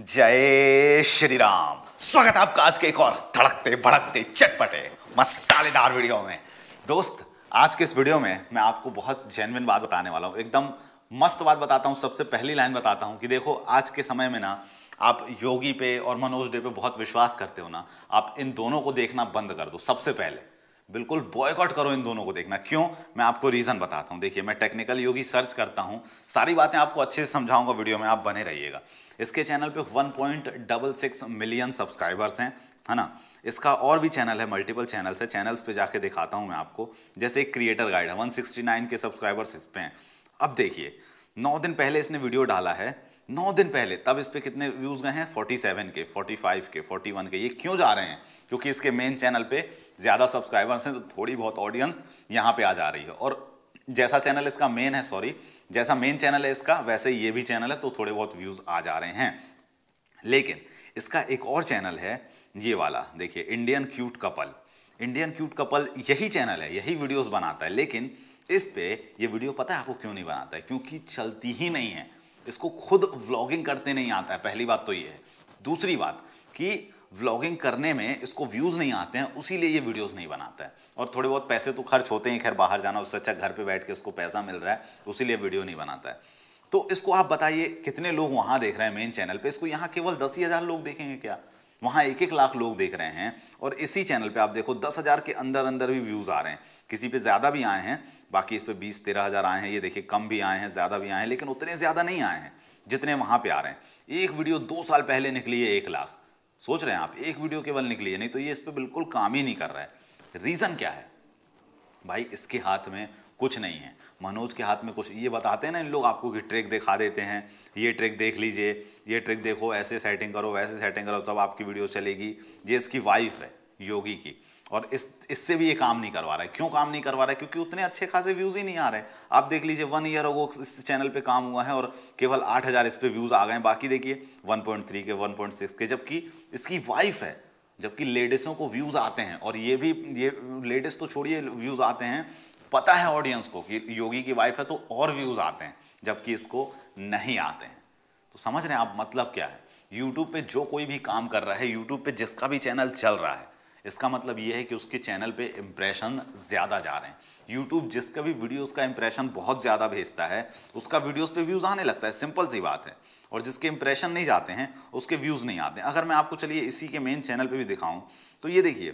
जय श्री राम स्वागत है आपका आज के एक और धड़कते भड़कते चटपटे मसालेदार वीडियो में दोस्त आज के इस वीडियो में मैं आपको बहुत जेनविन बात बताने वाला हूँ एकदम मस्त बात बताता हूँ सबसे पहली लाइन बताता हूँ कि देखो आज के समय में ना आप योगी पे और मनोज डे पे बहुत विश्वास करते हो ना आप इन दोनों को देखना बंद कर दो सबसे पहले बिल्कुल बॉयकॉट करो इन दोनों को देखना क्यों मैं आपको रीज़न बताता हूं देखिए मैं टेक्निकल योगी सर्च करता हूं सारी बातें आपको अच्छे से समझाऊंगा वीडियो में आप बने रहिएगा इसके चैनल पे 1.66 मिलियन सब्सक्राइबर्स हैं है ना इसका और भी चैनल है मल्टीपल चैनल्स है चैनल्स पे जाके दिखाता हूँ मैं आपको जैसे एक क्रिएटर गाइड है 169 के सब्सक्राइबर्स इस पर हैं अब देखिए नौ दिन पहले इसने वीडियो डाला है नौ दिन पहले तब इस पर कितने व्यूज़ गए हैं 47 के 45 के 41 के ये क्यों जा रहे हैं क्योंकि इसके मेन चैनल पे ज़्यादा सब्सक्राइबर्स हैं तो थोड़ी बहुत ऑडियंस यहाँ पे आ जा रही है और जैसा चैनल इसका मेन है सॉरी जैसा मेन चैनल है इसका वैसे ये भी चैनल है तो थोड़े बहुत व्यूज़ आ जा रहे हैं लेकिन इसका एक और चैनल है ये वाला देखिए Indian cute couple Indian cute couple यही चैनल है यही वीडियोस बनाता है लेकिन इस पे ये वीडियो पता है आपको क्यों नहीं बनाता है क्योंकि चलती ही नहीं है इसको खुद व्लॉगिंग करते नहीं आता है पहली बात तो ये है दूसरी बात कि व्लॉगिंग करने में इसको व्यूज़ नहीं आते हैं उसी ये वीडियोस नहीं बनाता है और थोड़े बहुत पैसे तो खर्च होते हैं खैर बाहर जाना उससे अच्छा घर पे बैठ के उसको पैसा मिल रहा है उसी वीडियो नहीं बनाता है तो इसको आप बताइए कितने लोग वहाँ देख रहे हैं मेन चैनल पर इसको यहाँ केवल दस ही हज़ार लोग देखेंगे क्या वहाँ एक एक लाख लोग देख रहे हैं और इसी चैनल पे आप देखो दस हज़ार के अंदर अंदर भी व्यूज़ आ रहे हैं किसी पे ज़्यादा भी आए हैं बाकी इस पर बीस तेरह हज़ार आए हैं ये देखिए कम भी आए हैं ज़्यादा भी आए हैं लेकिन उतने ज़्यादा नहीं आए हैं जितने वहाँ पर आ रहे हैं एक वीडियो दो साल पहले निकली है एक लाख सोच रहे हैं आप एक वीडियो केवल निकली है नहीं तो ये इस पर बिल्कुल काम ही नहीं कर रहा है रीज़न क्या है भाई इसके हाथ में कुछ नहीं है मनोज के हाथ में कुछ ये बताते हैं ना इन लोग आपको कि ट्रिक दिखा देते हैं ये ट्रिक देख लीजिए ये ट्रिक देखो ऐसे सेटिंग करो वैसे सेटिंग करो तब आपकी वीडियो चलेगी ये इसकी वाइफ है योगी की और इस इससे भी ये काम नहीं करवा रहा है क्यों काम नहीं करवा रहा है क्योंकि उतने अच्छे खासे व्यूज़ ही नहीं आ रहे आप देख लीजिए वन ईयर हो इस चैनल पे काम हुआ है और केवल आठ हज़ार इस पर व्यूज़ आ गए हैं बाकी देखिए वन पॉइंट थ्री के वन पॉइंट सिक्स के जबकि इसकी वाइफ है जबकि लेडीज़ों को व्यूज़ आते हैं और ये भी ये लेडीज़ तो छोड़िए व्यूज़ आते हैं पता है ऑडियंस को कि योगी की वाइफ है तो और व्यूज़ आते हैं जबकि इसको नहीं आते हैं तो समझ रहे हैं आप मतलब क्या है यूट्यूब पे जो कोई भी काम कर रहा है यूट्यूब पे जिसका भी चैनल चल रहा है इसका मतलब ये है कि उसके चैनल पे इम्प्रेशन ज़्यादा जा रहे हैं यूट्यूब जिसका भी वीडियोस का इम्प्रेशन बहुत ज़्यादा भेजता है उसका वीडियोस पे व्यूज़ आने लगता है सिंपल सी बात है और जिसके इम्प्रेशन नहीं जाते हैं उसके व्यूज़ नहीं आते हैं अगर मैं आपको चलिए इसी के मेन चैनल पर भी दिखाऊँ तो ये देखिए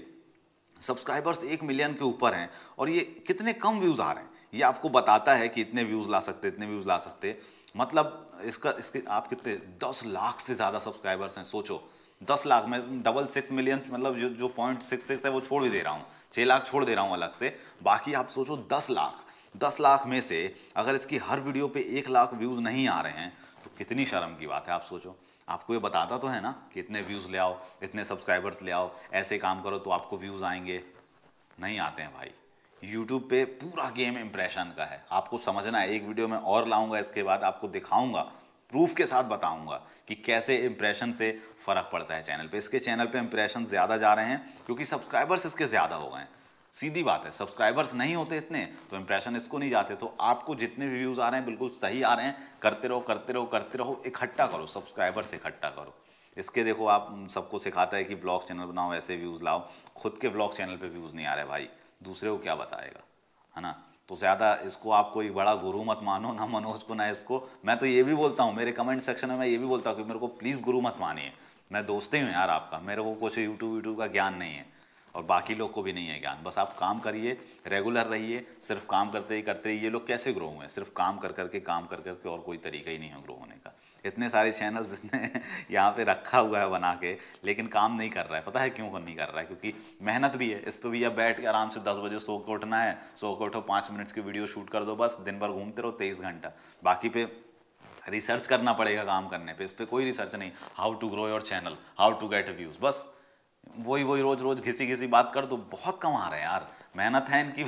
सब्सक्राइबर्स एक मिलियन के ऊपर हैं और ये कितने कम व्यूज़ आ रहे हैं ये आपको बताता है कि इतने व्यूज़ ला सकते इतने व्यूज़ ला सकते मतलब इसका इसके आप कितने दस लाख से ज़्यादा सब्सक्राइबर्स हैं सोचो दस लाख में डबल सिक्स मिलियन मतलब जो जो पॉइंट सिक्स सिक्स है वो छोड़ भी दे रहा हूँ छः लाख छोड़ दे रहा हूँ अलग से बाकी आप सोचो दस लाख दस लाख में से अगर इसकी हर वीडियो पे एक लाख व्यूज़ नहीं आ रहे हैं तो कितनी शर्म की बात है आप सोचो आपको ये बताता तो है ना कि इतने व्यूज़ ले आओ इतने सब्सक्राइबर्स ले आओ ऐसे काम करो तो आपको व्यूज़ आएंगे नहीं आते हैं भाई यूट्यूब पे पूरा गेम इम्प्रेशन का है आपको समझना है एक वीडियो में और लाऊंगा इसके बाद आपको दिखाऊंगा प्रूफ के साथ बताऊंगा कि कैसे इम्प्रेशन से फ़र्क पड़ता है चैनल पे इसके चैनल पे इंप्रेशन ज़्यादा जा रहे हैं क्योंकि सब्सक्राइबर्स इसके ज़्यादा हो गए हैं सीधी बात है सब्सक्राइबर्स नहीं होते इतने तो इंप्रेशन इसको नहीं जाते तो आपको जितने भी व्यूज़ आ रहे हैं बिल्कुल सही आ रहे हैं करते रहो करते रहो करते रहो इकट्ठा करो सब्सक्राइबर्स इकट्ठा करो इसके देखो आप सबको सिखाता है कि ब्लॉग चैनल बनाओ ऐसे व्यूज़ लाओ खुद के ब्लॉग चैनल पर व्यूज़ नहीं आ रहे भाई दूसरे को क्या बताएगा है ना तो ज़्यादा इसको आप कोई बड़ा गुरु मत मानो ना मनोज को ना इसको मैं तो ये भी बोलता हूँ मेरे कमेंट सेक्शन में मैं ये भी बोलता हूँ कि मेरे को प्लीज़ गुरु मत मानिए मैं दोस्त ही हूँ यार आपका मेरे को कुछ यूट्यूब यूट्यूब का ज्ञान नहीं है और बाकी लोग को भी नहीं है ज्ञान बस आप काम करिए रेगुलर रहिए सिर्फ काम करते ही करते ही ये लोग कैसे ग्रो हुए सिर्फ काम कर करके काम कर करके और कोई तरीका ही नहीं है ग्रो होने का इतने सारे चैनल्स इसने यहाँ पे रखा हुआ है बना के लेकिन काम नहीं कर रहा है पता है क्यों नहीं कर रहा है क्योंकि मेहनत भी है इस पर भी अब बैठ के आराम से दस बजे सो के उठना है सो के उठो पाँच मिनट्स की वीडियो शूट कर दो बस दिन भर घूमते रहो तेईस घंटा बाकी पे रिसर्च करना पड़ेगा काम करने पे इस पर कोई रिसर्च नहीं how to grow your channel how to get views बस वही वही रोज रोज घिसी घिसी बात कर तो बहुत कमा रहे हैं यार मेहनत है इनकी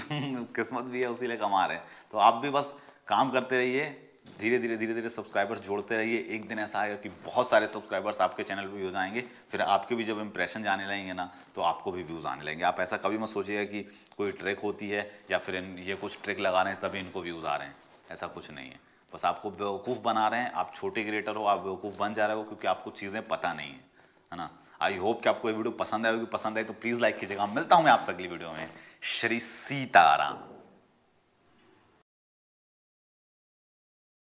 किस्मत भी है उसी लिए कमा रहे हैं तो आप भी बस काम करते रहिए धीरे धीरे धीरे धीरे सब्सक्राइबर्स जोड़ते रहिए एक दिन ऐसा आएगा कि बहुत सारे सब्सक्राइबर्स आपके चैनल पर हो जाएंगे फिर आपके भी जब इंप्रेशन जाने लगेंगे ना तो आपको भी व्यूज़ आने लगेंगे आप ऐसा कभी मत सोचिएगा कि कोई ट्रिक होती है या फिर ये कुछ ट्रिक लगा रहे हैं तभी इनको व्यूज़ आ रहे हैं ऐसा कुछ नहीं है बस आपको बेवकूफ़ बना रहे हैं आप छोटे क्रिएटर हो आप बेवकूफ़ बन जा रहे हो क्योंकि आपको चीज़ें पता नहीं है ना आई होप कि आपको ये वीडियो पसंद आएगी पसंद आए तो प्लीज़ लाइक कीजिएगा मिलता हूँ मैं आपसे अगली वीडियो में श्री सीताराम